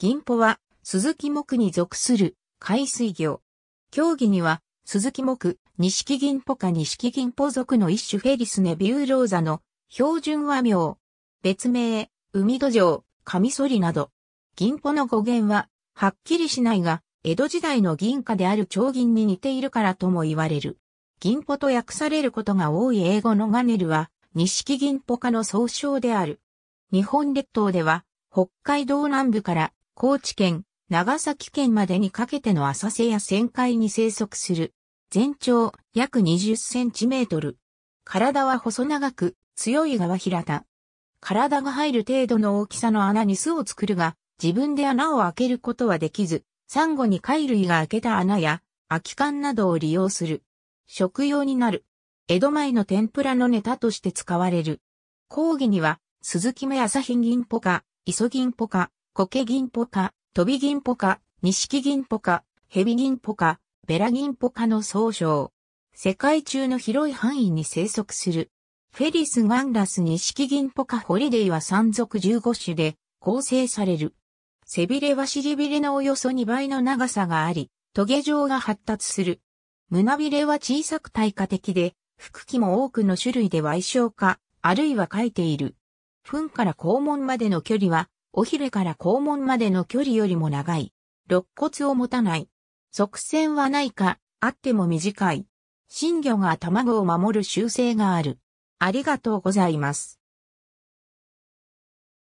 銀ポは、鈴木木に属する海水魚。競技には、鈴木木、錦銀ポか錦銀ポ属の一種フェリスネビューローザの標準和名、別名、海土壌、カミソリなど。銀ポの語源は、はっきりしないが、江戸時代の銀貨である長銀に似ているからとも言われる。銀ポと訳されることが多い英語のガネルは、錦銀ポかの総称である。日本列島では、北海道南部から高知県、長崎県までにかけての浅瀬や旋海に生息する。全長約20センチメートル。体は細長く、強い側平田。体が入る程度の大きさの穴に巣を作るが、自分で穴を開けることはできず、サンゴに貝類が開けた穴や、空き缶などを利用する。食用になる。江戸前の天ぷらのネタとして使われる。講義には、鈴木目朝日銀ポカ、磯銀ポカ、コケギンポカ、トビギンポカ、ニシキギンポカ、ヘビギンポカ、ベラギンポカの総称。世界中の広い範囲に生息する。フェリス・ガンラス・ニシキギンポカ・ホリデイは山賊15種で構成される。背びれは尻びれのおよそ2倍の長さがあり、トゲ状が発達する。胸びれは小さく耐火的で、腹器も多くの種類で歪小化、あるいは書いている。糞から肛門までの距離はおひれから肛門までの距離よりも長い。肋骨を持たない。側線はないか、あっても短い。新魚が卵を守る習性がある。ありがとうございます。